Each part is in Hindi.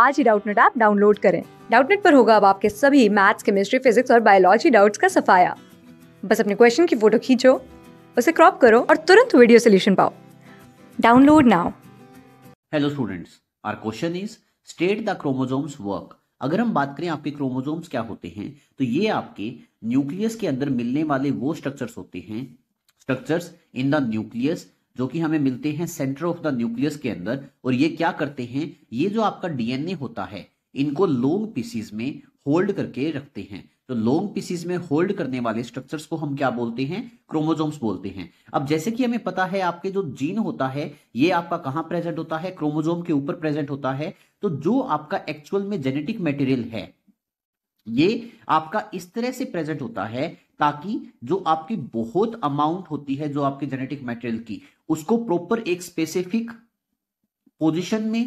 आज ही डाउटनेट ऐप डाउनलोड करें डाउटनेट पर होगा अब आपके सभी मैथ्स केमिस्ट्री फिजिक्स और बायोलॉजी डाउट्स का सफाया बस अपने क्वेश्चन की फोटो खींचो उसे क्रॉप करो और तुरंत वीडियो सोल्यूशन पाओ download now hello students our question is state the chromosomes work अगर हम बात करें आपके क्रोमोजोम्स क्या होते हैं तो ये आपके न्यूक्लियस के अंदर मिलने वाले वो स्ट्रक्चर्स होते हैं स्ट्रक्चर्स इन द न्यूक्लियस जो कि हमें मिलते हैं सेंटर ऑफ द न्यूक्लियस के अंदर और ये क्या करते हैं ये जो आपका डीएनए होता है इनको लॉन्ग पीसीज में होल्ड करके रखते हैं तो लॉन्ग पीसीज में होल्ड करने वाले स्ट्रक्चर्स को हम क्या बोलते हैं क्रोमोजोम्स बोलते हैं अब जैसे कि हमें पता है आपके जो जीन होता है ये आपका कहाँ प्रेजेंट होता है क्रोमोजोम के ऊपर प्रेजेंट होता है तो जो आपका एक्चुअल में जेनेटिक मटेरियल है ये आपका इस तरह से प्रेजेंट होता है ताकि जो आपकी बहुत अमाउंट होती है जो आपके जेनेटिक मटेरियल की उसको प्रॉपर एक स्पेसिफिक पोजीशन में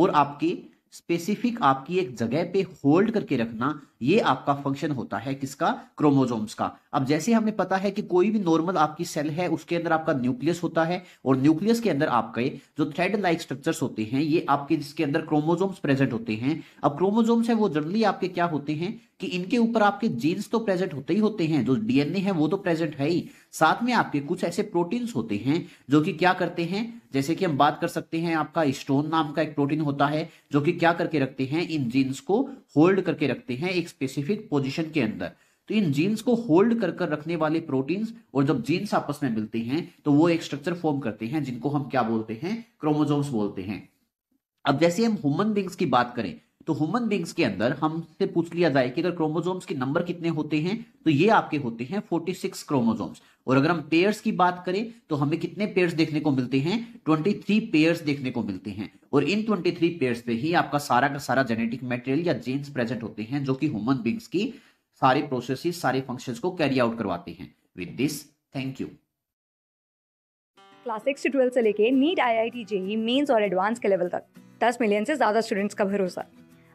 और आपके स्पेसिफिक आपकी एक जगह पे होल्ड करके रखना ये आपका फंक्शन होता है किसका क्रोमोजोम्स का अब जैसे हमें पता है कि कोई भी नॉर्मल आपकी सेल है उसके अंदर आपका न्यूक्लियस होता है और न्यूक्लियस के अंदर आपके जो थ्रेड लाइक स्ट्रक्चर्स होते हैं ये आपके जिसके अंदर क्रोमोजोम्स प्रेजेंट होते हैं अब क्रोमोजोम्स है वो जनरली आपके क्या होते हैं कि इनके ऊपर आपके जीन्स तो प्रेजेंट होते ही होते हैं जो डीएनए है वो तो प्रेजेंट है ही साथ में आपके कुछ ऐसे प्रोटीन्स होते हैं जो कि क्या करते हैं जैसे कि हम बात कर सकते हैं आपका स्टोन नाम का एक प्रोटीन होता है जो कि क्या करके रखते हैं इन जीन्स को होल्ड करके रखते हैं एक स्पेसिफिक पोजिशन के अंदर तो इन जीन्स को होल्ड कर कर रखने वाले प्रोटीन्स और जब जीन्स आपस में मिलते हैं तो वो एक स्ट्रक्चर फॉर्म करते हैं जिनको हम क्या बोलते हैं क्रोमोजोम्स बोलते हैं अब जैसे हम ह्यूमन बींग्स की बात करें तो ह्यूमन बींग्स के अंदर हमसे पूछ लिया जाए कि अगर क्रोमोजोम्स के नंबर कितने होते हैं तो ये आपके होते हैं 46 क्रोमोजोम्स और अगर हम पेयर्स की बात करें तो हमें कितने पेयर्स देखने को मिलते हैं 23 पेयर्स देखने को मिलते हैं और इन 23 पेयर्स पे ही आपका सारा का सारा जेनेटिक मेटेरियल या जेन्स प्रेजेंट होते हैं जो कि ह्यूमन बींग्स की सारे प्रोसेस सारे फंक्शन को कैरी आउट करवाते हैं with this thank you class six से ट्वेल्थ से लेके NEET I I T JEE mains और एडवांस के लेवल तक दस मिलियन से ज़्यादा स्टूडेंट्स का भरोसा